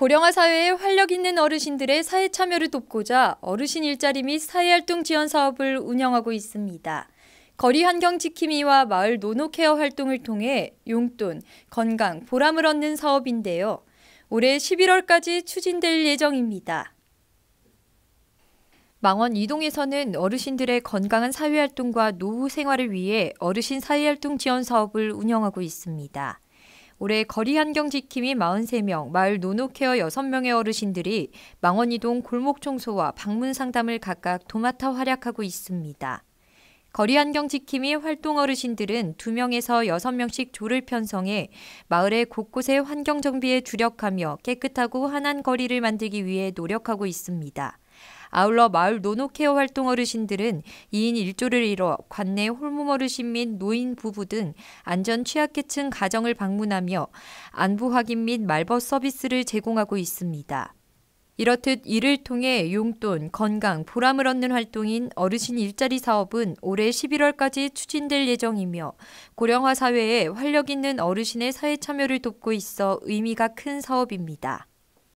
고령화 사회에 활력 있는 어르신들의 사회 참여를 돕고자 어르신 일자리 및 사회활동 지원 사업을 운영하고 있습니다. 거리 환경 지킴이와 마을 노노케어 활동을 통해 용돈, 건강, 보람을 얻는 사업인데요. 올해 11월까지 추진될 예정입니다. 망원 이동에서는 어르신들의 건강한 사회활동과 노후 생활을 위해 어르신 사회활동 지원 사업을 운영하고 있습니다. 올해 거리 환경 지킴이 43명, 마을 노노케어 6명의 어르신들이 망원이동 골목 청소와 방문 상담을 각각 도맡아 활약하고 있습니다. 거리 환경 지킴이 활동 어르신들은 2명에서 6명씩 조를 편성해 마을의 곳곳의 환경 정비에 주력하며 깨끗하고 한한 거리를 만들기 위해 노력하고 있습니다. 아울러 마을 노노케어 활동 어르신들은 2인 1조를 이뤄 관내 홀몸 어르신 및 노인 부부 등 안전 취약계층 가정을 방문하며 안부 확인 및 말벗 서비스를 제공하고 있습니다. 이렇듯 이를 통해 용돈, 건강, 보람을 얻는 활동인 어르신 일자리 사업은 올해 11월까지 추진될 예정이며 고령화 사회에 활력 있는 어르신의 사회 참여를 돕고 있어 의미가 큰 사업입니다.